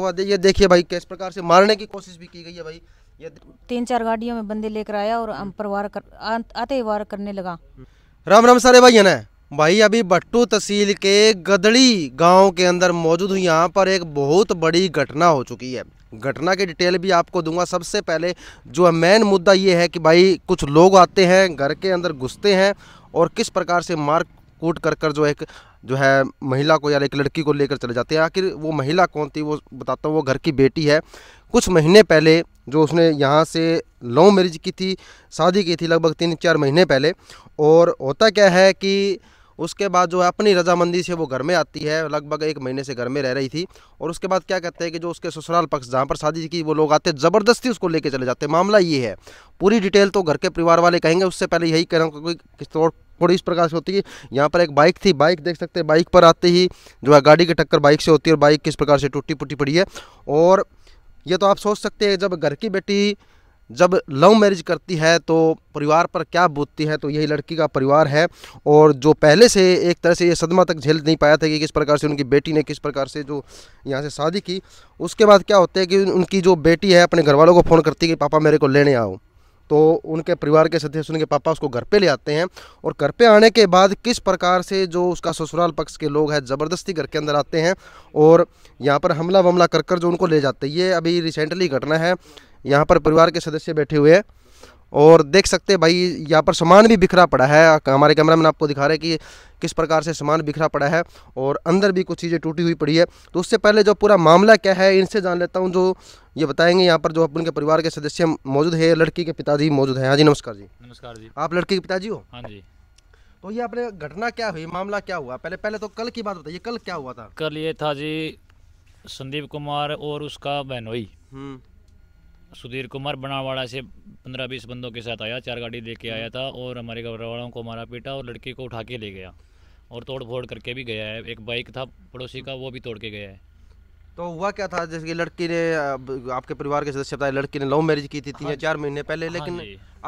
हुआ ये देखिए भाई किस प्रकार से मारने की कोशिश भी की गई है भाई ये तीन चार गाड़ियों में बंदे लेकर आया और हम पर वार कर, आते ही वार करने लगा राम राम सारे भाई है भाई अभी बट्टू तहसील के गदड़ी गांव के अंदर मौजूद हूँ यहाँ पर एक बहुत बड़ी घटना हो चुकी है घटना की डिटेल भी आपको दूंगा सबसे पहले जो मेन मुद्दा ये है कि भाई कुछ लोग आते हैं घर के अंदर घुसते हैं और किस प्रकार से मार कूट कर कर जो एक जो है महिला को या एक लड़की को लेकर चले जाते हैं आखिर वो महिला कौन थी वो बताता हूँ वो घर की बेटी है कुछ महीने पहले जो उसने यहाँ से लव मैरिज की थी शादी की थी लगभग तीन चार महीने पहले और होता क्या है कि उसके बाद जो है अपनी रजामंदी से वो घर में आती है लगभग एक महीने से घर में रह रही थी और उसके बाद क्या कहते हैं कि जो उसके ससुराल पक्ष जहाँ पर शादी की वो लोग आते ज़बरदस्ती उसको लेके चले जाते मामला ये है पूरी डिटेल तो घर के परिवार वाले कहेंगे उससे पहले यही कह रहा हूँ किस तौर थोड़ी इस प्रकार से होती है यहाँ पर एक बाइक थी बाइक देख सकते हैं बाइक पर आते ही जो है गाड़ी की टक्कर बाइक से होती है और बाइक किस प्रकार से टूटी फूटी पड़ी है और ये तो आप सोच सकते हैं जब घर की बेटी जब लव मैरिज करती है तो परिवार पर क्या बोतती है तो यही लड़की का परिवार है और जो पहले से एक तरह से ये सदमा तक झेल नहीं पाया था कि किस प्रकार से उनकी बेटी ने किस प्रकार से जो यहाँ से शादी की उसके बाद क्या होता है कि उनकी जो बेटी है अपने घर वालों को फ़ोन करती है कि पापा मेरे को लेने आओ तो उनके परिवार के सदस्य उनके पापा उसको घर पे ले आते हैं और घर पे आने के बाद किस प्रकार से जो उसका ससुराल पक्ष के लोग हैं ज़बरदस्ती घर के अंदर आते हैं और यहाँ पर हमला वमला कर कर जो उनको ले जाते हैं ये अभी रिसेंटली घटना है यहाँ पर परिवार के सदस्य बैठे हुए हैं और देख सकते हैं भाई यहाँ पर सामान भी बिखरा पड़ा है हमारे कैमरा मैन आपको दिखा रहे हैं कि किस प्रकार से सामान बिखरा पड़ा है और अंदर भी कुछ चीज़ें टूटी हुई पड़ी है तो उससे पहले जो पूरा मामला क्या है इनसे जान लेता हूँ जो ये बताएंगे यहाँ पर जो उनके परिवार के सदस्य मौजूद है लड़की के पिताजी मौजूद हैं हाँ जी नमस्कार जी नमस्कार जी आप लड़की के पिताजी हो हाँ जी तो ये आपने घटना क्या हुई मामला क्या हुआ पहले पहले तो कल की बात बताइए कल क्या हुआ था कल ये था जी संदीप कुमार और उसका बहनोई सुधीर कुमार बनावाड़ा से पंद्रह बीस बंदों के साथ आया चार गाड़ी लेके आया था और हमारे घर वालों को मारा पीटा और लड़की को उठा के ले गया और तोड़ फोड़ करके भी गया है एक बाइक था पड़ोसी का वो भी तोड़ के गया है तो हुआ क्या था जैसे कि लड़की ने आपके परिवार के सदस्य बताया लड़की ने लव मैरिज की थी तीन या हाँ चार महीने पहले हाँ लेकिन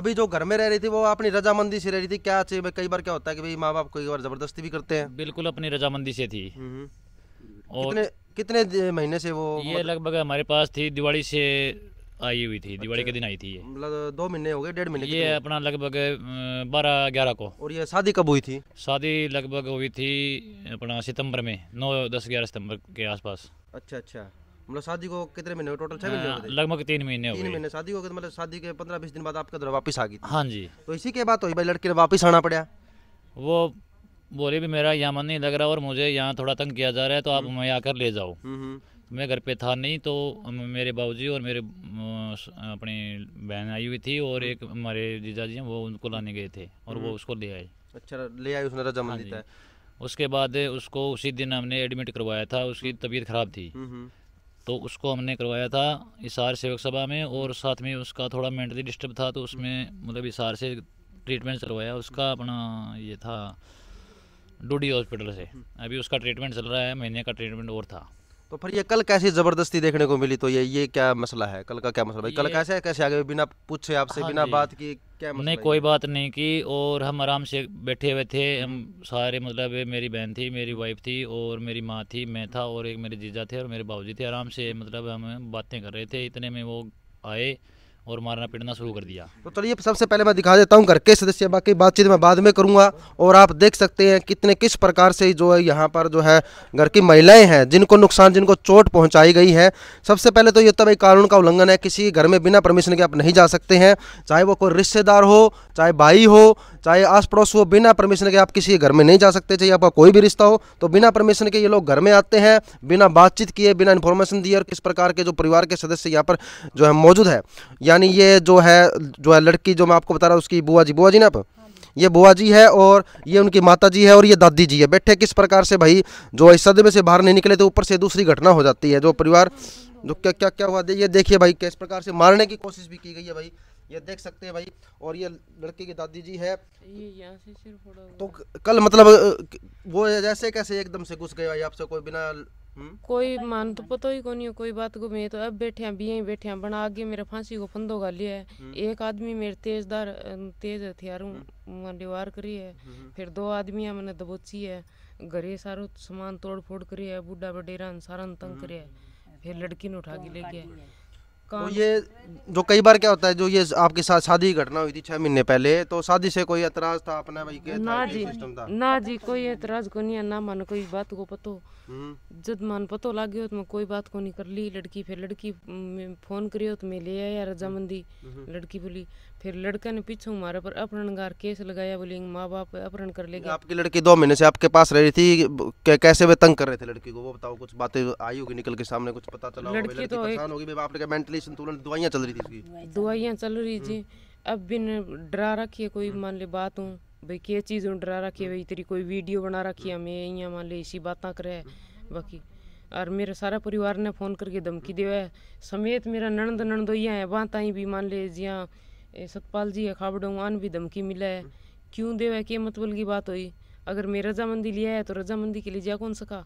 अभी जो घर में रह रही थी वो अपनी रजामंदी से रह रही थी क्या चाहिए कई बार क्या होता है कि भाई माँ बाप कई बार जबरदस्ती भी करते हैं बिल्कुल अपनी रजामंदी से थी हम्म। और कितने कितने महीने से वो ये मतलब लगभग हमारे पास थी दिवाली से आई हुई थी दिवाली अच्छा। के दिन आई थी ये मतलब दो महीने हो गए डेढ़ महीने ये अपना लगभग बारह ग्यारह को और ये शादी कब हुई थी शादी लगभग हुई थी अपना सितंबर में नौ दस ग्यारह सितंबर के आसपास अच्छा अच्छा मतलब शादी को कितने महीने टोटल छह महीने लगभग तीन महीने तीन महीने शादी को मतलब शादी के पंद्रह बीस दिन बाद आपके घर वापस आ गई हाँ जी तो इसी के बाद हुई तो भाई लड़के वापस आना पड़ा वो बोले भी मेरा यहाँ मन नहीं लग रहा और मुझे यहाँ थोड़ा तंग किया जा रहा है तो आप हमें हम्म। आकर ले जाओ हम्म, हम्म। मैं घर पे था नहीं तो मेरे बाबूजी और मेरे अपनी बहन आई हुई थी और हम्म। एक हमारे जीजा जी हैं वो उनको लाने गए थे और वो हम्म। उसको ले आए अच्छा ले आए उसने रजा हाँ है उसके बाद उसको उसी दिन हमने एडमिट करवाया था उसकी हम्म। तबीयत ख़राब थी तो उसको हमने करवाया था इसार सेवक सभा में और साथ में उसका थोड़ा मेंटली डिस्टर्ब था तो उसमें मतलब इसार से ट्रीटमेंट चलवाया उसका अपना ये था डूडी हॉस्पिटल से अभी उसका ट्रीटमेंट चल रहा है महीने का ट्रीटमेंट और था तो फिर ये कल कैसी जबरदस्ती देखने को मिली तो ये ये क्या मसला है कल का क्या मसला भाई कल कैसे कैसे आ गए बिना पूछे आपसे हाँ बिना बात की क्या मसला नहीं कोई बात नहीं की और हम आराम से बैठे हुए थे हम सारे मतलब मेरी बहन थी मेरी वाइफ थी और मेरी माँ थी मैं था और एक मेरे जीजा थे और मेरे बाबूजी थे आराम से मतलब हम बातें कर रहे थे इतने में वो आए और मारना पीटना शुरू कर दिया तो चलिए सबसे पहले मैं दिखा देता हूँ घर के सदस्य बाकी बातचीत मैं बाद में करूँगा और आप देख सकते हैं कितने किस प्रकार से जो है यहाँ पर जो है घर की महिलाएं हैं जिनको नुकसान जिनको चोट पहुँचाई गई है सबसे पहले तो ये तब एक कानून का उल्लंघन है किसी घर में बिना परमिशन के आप नहीं जा सकते हैं चाहे वो कोई रिश्तेदार हो चाहे भाई हो चाहे आस पड़ोस हो बिना परमिशन के आप किसी घर में नहीं जा सकते चाहे आपका कोई भी रिश्ता हो तो बिना परमिशन के ये लोग घर में आते हैं बिना बातचीत किए बिना इन्फॉर्मेशन दिए और किस प्रकार के जो परिवार के सदस्य यहाँ पर जो है मौजूद है या यानी ये जो है जो है लड़की जो मैं आपको बता रहा हूँ उसकी बुआ जी बुआ जी ना आप ये बुआ जी है और ये उनकी माता जी है और ये दादी जी है बैठे किस प्रकार से भाई जो इस सदमे से बाहर नहीं निकले तो ऊपर से दूसरी घटना हो जाती है जो परिवार जो क्या क्या क्या हुआ ये देखिए भाई किस प्रकार से मारने की कोशिश भी की गई है भाई ये देख सकते हैं भाई और ये लड़के की दादी जी है ये से तो कल मतलब वो जैसे कैसे एकदम से घुस गए भाई आपसे कोई बिना कोई मान तो पता ही कोनी कोई बात को मैं तो अब बैठे बी आई बैठे बना आगे मेरा फांसी को फंदो गाली है हम्म। एक आदमी मेरे तेजदार तेज हथियारों मैंने हम्म। वार करी है हम्म। फिर दो आदमी मैंने दबोची है घरे सारो सामान तोड़ फोड़ करी है बूढ़ा बडेरा सारा तंग करे है फिर लड़की ने उठा के ले गया तो ये जो कई बार क्या होता है जो ये आपके साथ शादी की घटना हुई थी छह महीने पहले तो शादी से कोई एतराज था अपने भाई के ना जी था। ना जी कोई एतराज को नहीं है ना मन कोई बात को पतो हम्म। जब मन पतो लाग्यो तो मैं कोई बात को नहीं कर ली लड़की फिर लड़की फोन करियो तो मैं ले आया रजामंदी हम्म। हम्म। लड़की बोली फिर लड़का ने पीछे हमारे पर अपहरण अपहरणगार केस लगाया बोली माँ बाप अपहरण कर ले आपकी लड़की दो महीने से आपके पास रह रही थी कैसे वे तंग कर रहे थे लड़की को वो बताओ कुछ बातें आई होगी निकल के सामने कुछ पता चला लड़की तो असली संतुलन दवाइयाँ चल रही थी उसकी दवाइयाँ चल रही थी अब बिन डरा रखी कोई मान ले बात हूँ भाई क्या चीज़ डरा रखी है भाई तेरी कोई वीडियो बना रखी है हमें यहाँ मान ले इसी बातें करे बाकी और मेरे सारा परिवार ने फ़ोन करके धमकी दिया है समेत मेरा नणद नणदोइया है वहाँ ताई भी मान ले जिया सतपाल जी है खाबड़ों आन भी धमकी मिला है क्यों देवा के मतबल की बात हुई अगर मैं रजामंदी लिया है तो रजामंदी के लिए जा कौन सका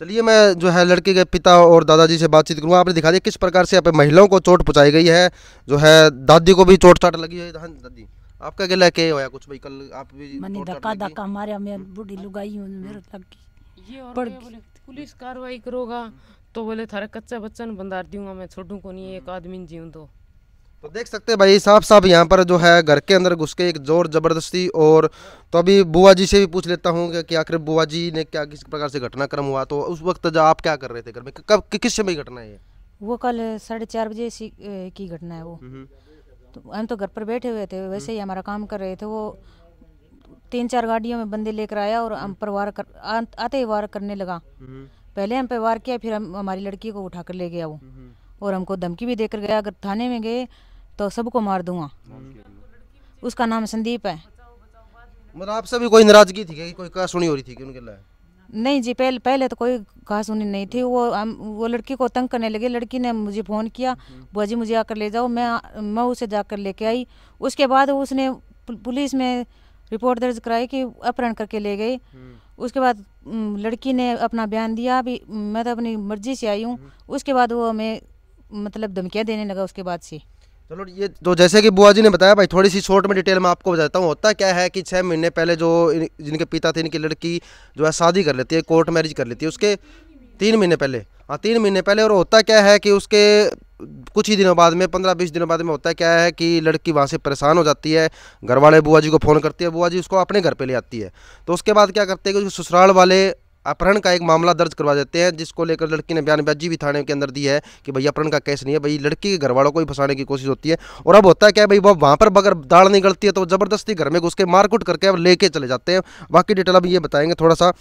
चलिए मैं जो है लड़के के पिता और दादाजी से बातचीत करूँगा आपने दिखा दिया किस प्रकार से यहाँ पे महिलाओं को चोट पहुँचाई गई है जो है दादी को भी चोट चाट लगी है दादी आपका गला के होया कुछ भाई कल आप भी मैंने धक्का धक्का मारे मैं बूढ़ी लुगाई हूँ मेरे हम्म। लग गई ये और पुलिस कार्रवाई करोगा तो बोले थारा कच्चा बच्चा बंदार दूंगा मैं छोड़ू को नहीं एक आदमी जीवन तो तो देख सकते हैं भाई साहब साहब यहाँ पर जो है घर के अंदर घुस के एक ज़ोर ज़बरदस्ती और तो अभी बुआ जी से भी पूछ लेता हूँ कि आखिर बुआ जी ने क्या किस प्रकार से घटनाक्रम हुआ तो उस वक्त जब आप क्या कर रहे थे घर में कब कि, किस समय घटना है वो कल साढ़े चार बजे की घटना है वो हम्म, हम्म। तो हम तो घर पर बैठे हुए थे वैसे ही हम्म। हमारा काम कर रहे थे वो तीन चार गाड़ियों में बंदे लेकर आया और हम पर वार कर आते ही वार करने लगा पहले हम पे वार किया फिर हम हमारी लड़की को उठा कर ले गया वो और हमको धमकी भी देकर गया अगर थाने में गए तो सबको मार दूंगा उसका नाम संदीप है मतलब आप सभी कोई नाराजगी थी कोई कहा सुनी हो रही थी कि उनके लिए नहीं जी पहले पहले तो कोई कहा सुनी नहीं थी वो हम वो लड़की को तंग करने लगे लड़की ने मुझे फ़ोन किया बुआ जी मुझे आकर ले जाओ मैं मैं उसे जाकर लेके आई उसके बाद उसने पुलिस में रिपोर्ट दर्ज कराई कि अपहरण करके ले गई उसके बाद लड़की ने अपना बयान दिया अभी मैं तो अपनी मर्जी से आई हूँ उसके बाद वो हमें मतलब धमकियाँ देने लगा उसके बाद से चलो ये तो जैसे कि बुआ जी ने बताया भाई थोड़ी सी शॉर्ट में डिटेल में आपको बताता हूँ होता क्या है कि छः महीने पहले जो जिनके पिता थे इनकी लड़की जो है शादी कर लेती है कोर्ट मैरिज कर लेती है उसके तीन महीने पहले हाँ तीन महीने पहले और होता क्या है कि उसके कुछ ही दिनों बाद में पंद्रह बीस दिनों बाद में होता क्या है कि लड़की वहाँ से परेशान हो जाती है घर वाले बुआ जी को फ़ोन करती है बुआ जी उसको अपने घर पे ले आती है तो उसके बाद क्या करते हैं कि ससुराल वाले अपहरण का एक मामला दर्ज करवा देते हैं जिसको लेकर लड़की ने बयानबाजी भी थाने के अंदर दी है कि भाई अपहरण का केस नहीं है भाई लड़की के घर वालों को ही फंसाने की कोशिश होती है और अब होता है क्या भाई वो वहाँ पर अगर दाड़ निकलती है तो ज़बरदस्ती घर में घुस के मारकुट करके अब लेके चले जाते हैं बाकी डिटेल अब ये बताएंगे थोड़ा सा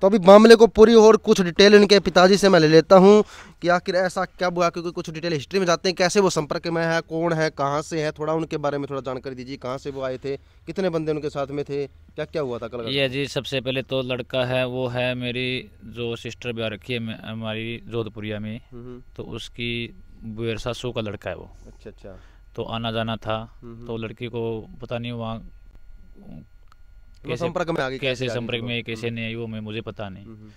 तो अभी मामले को पूरी और कुछ डिटेल इनके पिताजी से मैं ले लेता हूँ कि आखिर ऐसा क्या हुआ क्योंकि कुछ डिटेल हिस्ट्री में जाते हैं कैसे वो संपर्क में है कौन है कहाँ से है थोड़ा उनके बारे में थोड़ा जानकारी दीजिए कहाँ से वो आए थे कितने बंदे उनके साथ में थे क्या क्या हुआ था कल ये जी सबसे पहले तो लड़का है वो है मेरी जो सिस्टर ब्याह रखी है हमारी जोधपुरिया में तो उसकी बुएर सासू का लड़का है वो अच्छा अच्छा तो आना जाना था तो लड़की को पता नहीं वहाँ कैसे मतलब संपर्क में आगे कैसे संपर्क में कैसे हम्म। नहीं आई वो मैं मुझे पता नहीं हम्म।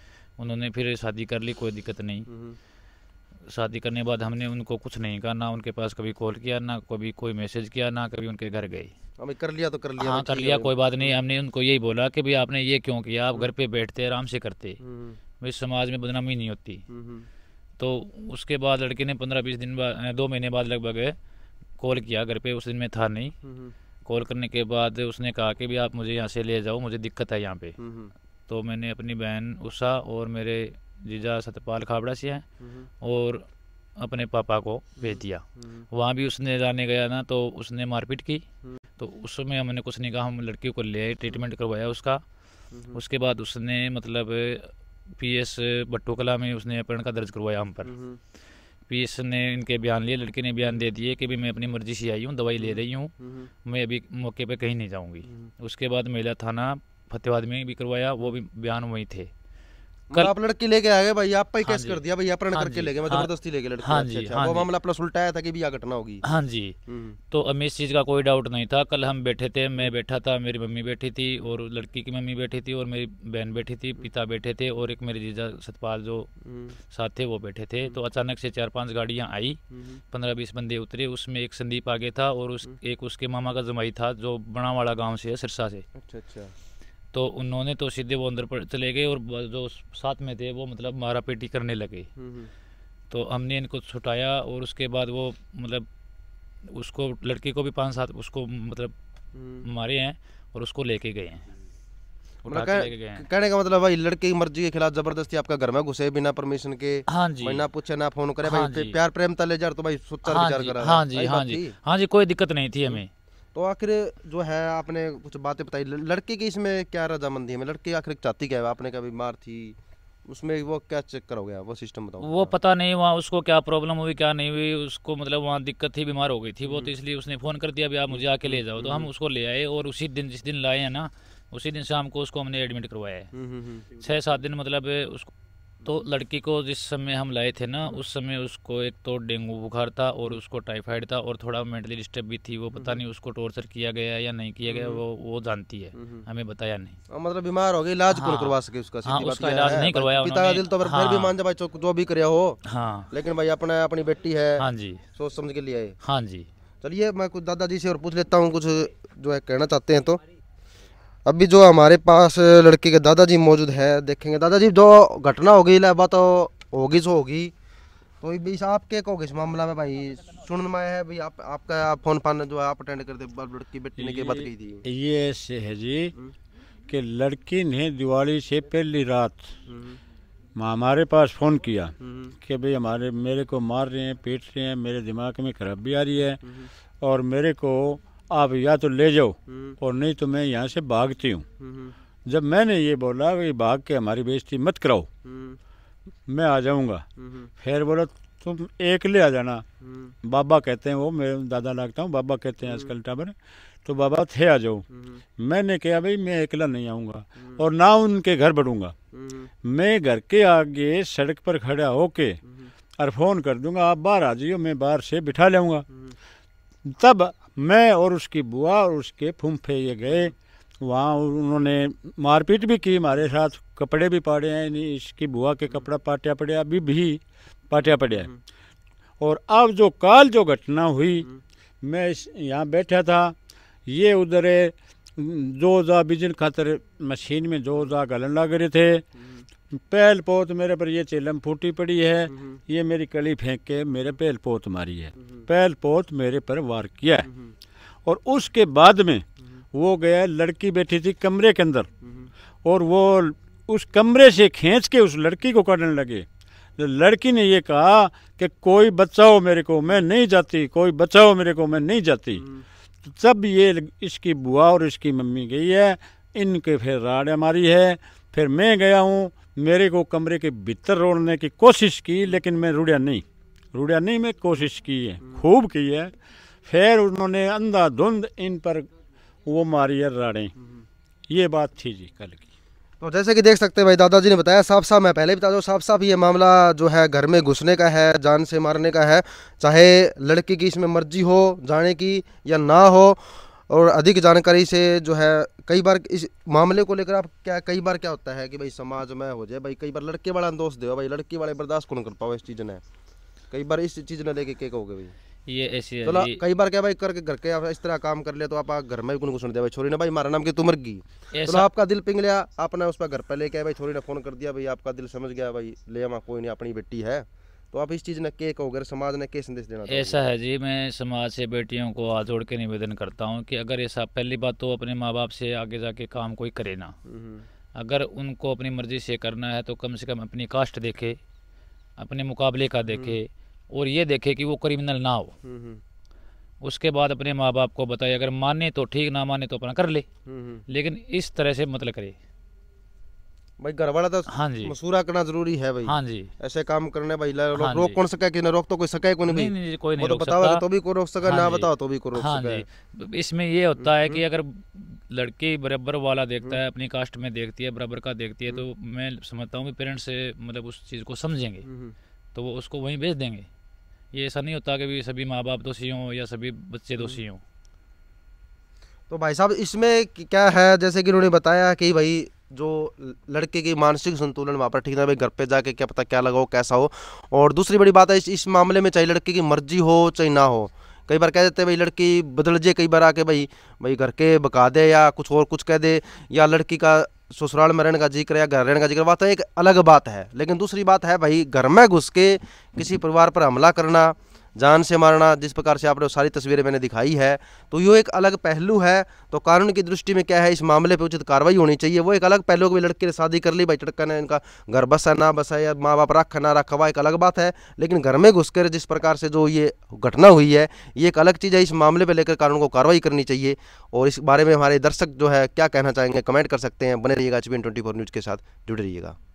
उन्होंने फिर शादी कर ली कोई दिक्कत नहीं हम्म। शादी करने बाद हमने उनको कुछ नहीं कहा ना उनके पास कभी कॉल किया ना कभी कोई मैसेज किया ना कभी उनके घर गए हमें कर लिया तो कर लिया हाँ कर लिया कोई बात नहीं हमने उनको यही बोला कि भाई आपने ये क्यों किया आप घर पे बैठते आराम से करते भाई समाज में बदनामी नहीं होती तो उसके बाद लड़के ने पंद्रह बीस दिन बाद दो महीने बाद लगभग कॉल किया घर पे उस दिन में था नहीं कॉल करने के बाद उसने कहा कि भी आप मुझे यहाँ से ले जाओ मुझे दिक्कत है यहाँ पे हम्म, हम्म। तो मैंने अपनी बहन उषा और मेरे जीजा सतपाल खाबड़ा से हैं हम्म, और अपने पापा को भेज दिया वहाँ भी उसने जाने गया ना तो उसने मारपीट की तो उसमें हमने कुछ नहीं कहा हम लड़की को ले ट्रीटमेंट करवाया उसका उसके बाद उसने मतलब पीएस एस कला में उसने अपहरण का दर्ज करवाया हम पर पीस ने इनके बयान लिए लड़के ने बयान दे दिए कि भी मैं अपनी मर्जी से आई हूँ दवाई ले रही हूँ हम्म, हम्म। मैं अभी मौके पर कहीं नहीं जाऊँगी हम्म। उसके बाद महिला थाना फतेहबाद में भी करवाया वो भी बयान वहीं थे कल मतलब आप लड़की लेके आ गए भाई आप कैसे हाँ कर दिया भाई अपहरण करके ले गए जबरदस्ती लेके लड़की हाँ जी वो मामला अच्छा, अच्छा। हाँ अपना सुलटाया था कि भी घटना होगी हाँ जी हम्म, हम्म। तो हमें इस चीज़ का कोई डाउट नहीं था कल हम बैठे थे मैं बैठा था मेरी मम्मी बैठी थी और लड़की की मम्मी बैठी थी और मेरी बहन बैठी थी पिता बैठे थे और एक मेरे जीजा सतपाल जो हम्म। साथ थे वो बैठे थे तो अचानक से चार पांच गाड़ियाँ आई पंद्रह बीस बंदे उतरे उसमें एक संदीप आगे था और उस एक उसके मामा का जमाई था जो बनावाड़ा गाँव से है सिरसा से अच्छा अच्छा तो उन्होंने तो सीधे वो अंदर पर चले गए और जो साथ में थे वो मतलब मारा पीटी करने लगे हम्म, हम्म। तो हमने इनको छुटाया और उसके बाद वो मतलब उसको लड़के को भी पाँच सात उसको मतलब हम्म। मारे हैं और उसको मतलब लेके गए हैं कहने का मतलब भाई लड़के की मर्जी के खिलाफ जबरदस्ती आपका घर में घुसे बिना परमिशन के हाँ जी ना पूछे ना फोन करे हाँ भाई प्यार प्रेम तले जा तो भाई हाँ जी हाँ जी हाँ, हाँ जी कोई दिक्कत नहीं थी हमें तो आखिर जो है आपने कुछ बातें बताई लड़के की इसमें क्या रजामंदी है लड़के आखिर चाहती क्या है आपने कहा बीमार थी उसमें वो क्या चेक करोगे वो सिस्टम बताओ वो पता नहीं वहाँ उसको क्या प्रॉब्लम हुई क्या नहीं हुई उसको मतलब वहाँ दिक्कत थी बीमार हो गई थी वो तो हम्म। इसलिए उसने फ़ोन कर दिया भी आप मुझे आके ले हम्म, जाओ तो हम्म, हम उसको ले आए और उसी दिन जिस दिन लाए हैं ना उसी दिन शाम को उसको हमने एडमिट करवाया है छः सात दिन मतलब उसको तो लड़की को जिस समय हम लाए थे ना उस समय उसको एक तो डेंगू बुखार था और उसको टाइफाइड था और थोड़ा मेंटली डिस्टर्ब भी थी वो पता हम्म। नहीं उसको टॉर्चर किया गया या नहीं किया गया हम्म। वो वो जानती है हम्म। हमें बताया नहीं आ, मतलब बीमार हो गई इलाज हाँ, करवा सके उसका हाँ, उसका इलाज नहीं करवाया पिता का दिल तो फिर हाँ। भी मान भाई जो भी कर हो हाँ लेकिन भाई अपना अपनी बेटी है हाँ जी सोच समझ के लिए हाँ जी चलिए मैं कुछ दादाजी से और पूछ लेता हूँ कुछ जो है कहना चाहते हैं तो अभी जो हमारे पास लड़के के दादाजी मौजूद है देखेंगे दादाजी जो घटना हो गई लाबा तो होगी जो होगी तो इस आपके को इस मामला में भाई सुन में है भाई आप आपका फ़ोन फान जो है आप अटेंड दे लड़की बेटी ने के बात कही थी ये ऐसे है जी हम्म। कि लड़की ने दिवाली से पहली रात हम्म। हमारे पास फ़ोन किया हम्म। कि भाई हमारे मेरे को मार रहे हैं पीट रहे हैं मेरे दिमाग में खराबी आ रही है और मेरे को आप या तो ले जाओ हम्म। और नहीं तो मैं यहाँ से भागती हूँ हम्म, हम्म। जब मैंने ये बोला कि भाग के हमारी बेइज्जती मत कराओ मैं आ जाऊँगा फिर बोला तुम एक ले आ जाना बाबा कहते हैं वो मेरे दादा लगता हूँ बाबा कहते हैं आजकल टाबर तो बाबा थे आ जाओ मैंने कहा भाई मैं अकेला नहीं आऊँगा और ना उनके घर बढ़ूँगा मैं घर के आगे सड़क पर खड़ा होके और फ़ोन कर दूंगा आप बाहर आ जाइयो मैं बाहर से बिठा लाऊँगा तब मैं और उसकी बुआ और उसके फूमफे ये गए वहाँ उन्होंने मारपीट भी की हमारे साथ कपड़े भी पाड़े हैं इसकी बुआ के कपड़ा पाटिया पड़े अभी भी पाटिया पड़े हम्म। और अब जो काल जो घटना हुई हम्म। मैं इस यहाँ बैठा था ये उधर जो जा बिजन खातर मशीन में जो जा गलन लग रहे थे हम्म। पहल पोत मेरे पर ये चिलम फूटी पड़ी है हम्म हम्म। ये मेरी कली फेंक के मेरे पहल पोत मारी है हम्म पहल पोत मेरे पर वार किया है और उसके बाद में वो गया लड़की बैठी थी कमरे के अंदर और वो उस कमरे से खींच के उस लड़की को करने लगे तो लड़की ने ये कहा कि कोई बचाओ मेरे को मैं नहीं जाती कोई बचाओ मेरे को मैं नहीं जाती तब ये इसकी बुआ और इसकी मम्मी गई है इनके फिर राड़ मारी है फिर मैं गया हूँ मेरे को कमरे के भीतर रोड़ने की कोशिश की लेकिन मैं रुड़िया नहीं रुड़िया नहीं मैं कोशिश की है खूब की है फिर उन्होंने अंधाधुंध इन पर वो मारी है राड़ें ये बात थी जी कल की तो जैसे कि देख सकते हैं भाई दादाजी ने बताया साफ साफ मैं पहले बता दूँ साफ साफ ये मामला जो है घर में घुसने का है जान से मारने का है चाहे लड़की की इसमें मर्जी हो जाने की या ना हो और अधिक जानकारी से जो है कई बार इस मामले को लेकर आप क्या कई बार क्या होता है कि भाई समाज में हो जाए भाई कई बार लड़के वाला दोस्त दे भाई लड़की वाले बर्दाश्त कौन कर पाओ इस चीज़ ने कई बार इस चीज़ ने लेके क्या कहोगे भाई ये ऐसी तो कई बार क्या भाई करके घर के आप इस तरह काम कर लिया तो आप घर में भी कुछ सुन दिया भाई छोरी ने भाई मारा नाम की तुमर तो की तो आपका दिल पिंग लिया आपने उस पर घर पर लेके आए भाई छोरी ने फोन कर दिया भाई आपका दिल समझ गया भाई ले कोई नहीं अपनी बेटी है तो आप इस चीज़ ने क्या कहोगे समाज ने क्या संदेश देना ऐसा है जी मैं समाज से बेटियों को हाथ जोड़ के निवेदन करता हूँ कि अगर ऐसा पहली बात तो अपने माँ बाप से आगे जाके काम कोई करे ना हम्म। अगर उनको अपनी मर्जी से करना है तो कम से कम अपनी कास्ट देखे अपने मुकाबले का देखे हम्म। और ये देखे कि वो क्रिमिनल ना हो हम्म, उसके बाद अपने माँ बाप को बताए अगर माने तो ठीक ना माने तो अपना कर ले लेकिन इस तरह से मतलब करे भाई घर वाला तो हाँ जी मसूरा करना जरूरी है भाई हाँ जी ऐसे काम करने भाई हाँ रोक कौन सके ना रोक तो कोई सके कोई नहीं, नहीं, कोई नहीं तो रोक तो हाँ बताओ तो भी को रोक सके हाँ ना बताओ तो भी को रोक हाँ सके इसमें ये होता है कि हम्म। अगर लड़की बराबर वाला देखता है हम्म। अपनी कास्ट में देखती है बराबर का देखती है तो हम्म। मैं समझता हूँ कि पेरेंट्स से मतलब उस चीज़ को समझेंगे तो वो उसको वहीं भेज देंगे ये ऐसा नहीं होता कि सभी माँ बाप दोषी हों या सभी बच्चे दोषी हों तो भाई साहब इसमें क्या है जैसे कि उन्होंने बताया कि भाई जो लड़के की मानसिक संतुलन वहाँ पर ठीक ना भाई घर पे जाके क्या पता क्या लगाओ कैसा हो और दूसरी बड़ी बात है इस इस मामले में चाहे लड़के की मर्जी हो चाहे ना हो कई बार कह देते हैं भाई लड़की बदल जाए कई बार आके भाई भाई घर के बका दे या कुछ और कुछ कह दे या लड़की का ससुराल में रहने का जिक्र या घर रहने का जिक्र बात है एक अलग बात है लेकिन दूसरी बात है भाई घर में घुस के किसी परिवार पर हमला करना जान से मारना जिस प्रकार से आपने सारी तस्वीरें मैंने दिखाई है तो यो एक अलग पहलू है तो कानून की दृष्टि में क्या है इस मामले पर उचित कार्रवाई होनी चाहिए वो एक अलग पहलू भी लड़के ने शादी कर ली भाई चटका ने इनका घर बसा ना बसा या माँ बाप रखा ना रखा हुआ एक अलग बात है लेकिन घर में घुसकर जिस प्रकार से जो ये घटना हुई है ये एक अलग चीज़ है इस मामले पर लेकर कानून को कार्रवाई करनी चाहिए और इस बारे में हमारे दर्शक जो है क्या कहना चाहेंगे कमेंट कर सकते हैं बने रहिएगा एच बी न्यूज़ के साथ जुड़े रहिएगा